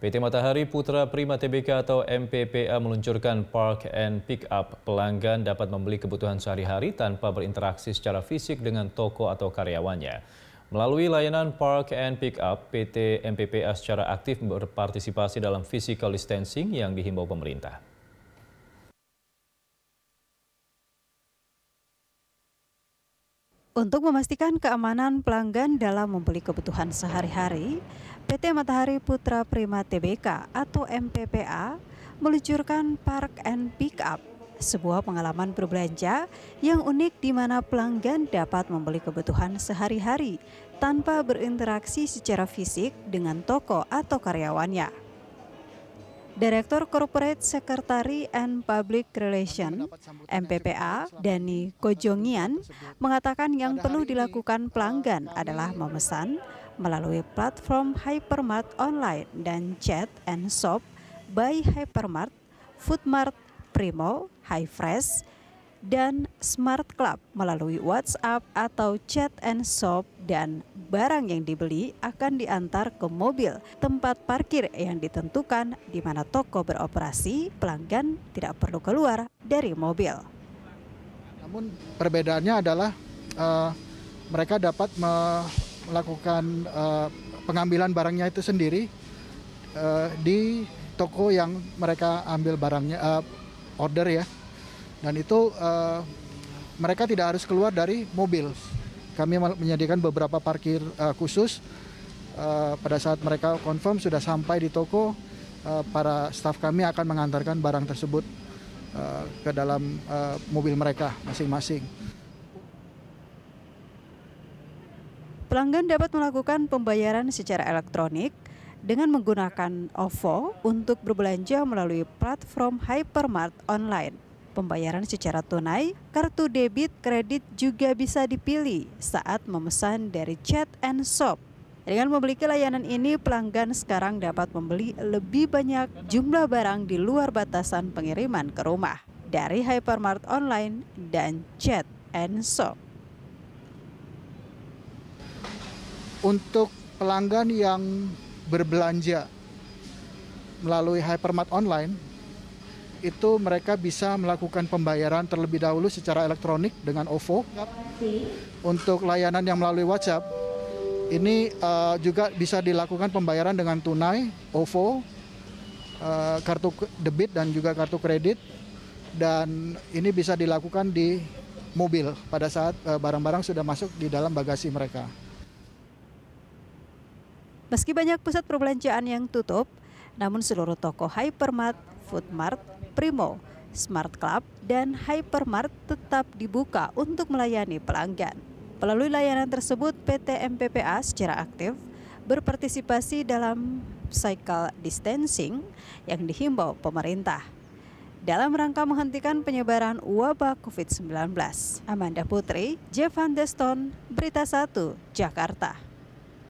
PT Matahari Putra Prima Tbk atau MPPA meluncurkan park and pick up. Pelanggan dapat membeli kebutuhan sehari-hari tanpa berinteraksi secara fisik dengan toko atau karyawannya. Melalui layanan park and pick up, PT MPPA secara aktif berpartisipasi dalam physical distancing yang dihimbau pemerintah. Untuk memastikan keamanan pelanggan dalam membeli kebutuhan sehari-hari, PT Matahari Putra Prima Tbk atau MPPA meluncurkan Park and Pick Up, sebuah pengalaman berbelanja yang unik di mana pelanggan dapat membeli kebutuhan sehari-hari tanpa berinteraksi secara fisik dengan toko atau karyawannya. Direktur Corporate Secretary and Public Relation MPPA Dani Kojongian mengatakan yang perlu dilakukan pelanggan adalah memesan, melalui platform Hypermart online dan chat and shop by Hypermart, Foodmart, Primo, HiFresh, dan Smart Club melalui WhatsApp atau chat and shop dan barang yang dibeli akan diantar ke mobil tempat parkir yang ditentukan di mana toko beroperasi pelanggan tidak perlu keluar dari mobil. Namun perbedaannya adalah uh, mereka dapat me melakukan uh, pengambilan barangnya itu sendiri uh, di toko yang mereka ambil barangnya uh, order ya. Dan itu uh, mereka tidak harus keluar dari mobil. Kami menyediakan beberapa parkir uh, khusus uh, pada saat mereka confirm sudah sampai di toko uh, para staff kami akan mengantarkan barang tersebut uh, ke dalam uh, mobil mereka masing-masing. Pelanggan dapat melakukan pembayaran secara elektronik dengan menggunakan OVO untuk berbelanja melalui platform hypermart online. Pembayaran secara tunai, kartu debit, kredit juga bisa dipilih saat memesan dari chat and shop. Dengan memiliki layanan ini, pelanggan sekarang dapat membeli lebih banyak jumlah barang di luar batasan pengiriman ke rumah dari hypermart online dan chat and shop. untuk pelanggan yang berbelanja melalui hypermart online itu mereka bisa melakukan pembayaran terlebih dahulu secara elektronik dengan OVO. Untuk layanan yang melalui WhatsApp, ini uh, juga bisa dilakukan pembayaran dengan tunai, OVO, uh, kartu debit dan juga kartu kredit. Dan ini bisa dilakukan di mobil pada saat eh, barang-barang uh, sudah masuk di dalam bagasi mereka. Meski banyak pusat perbelanjaan yang tutup, namun seluruh toko hypermart, foodmart, primo, smart club, dan hypermart tetap dibuka untuk melayani pelanggan. Melalui layanan tersebut, PT MPPA secara aktif berpartisipasi dalam cycle distancing yang dihimbau pemerintah dalam rangka menghentikan penyebaran wabah COVID-19. Amanda Putri, Jeff Van Deston, Berita 1, Jakarta.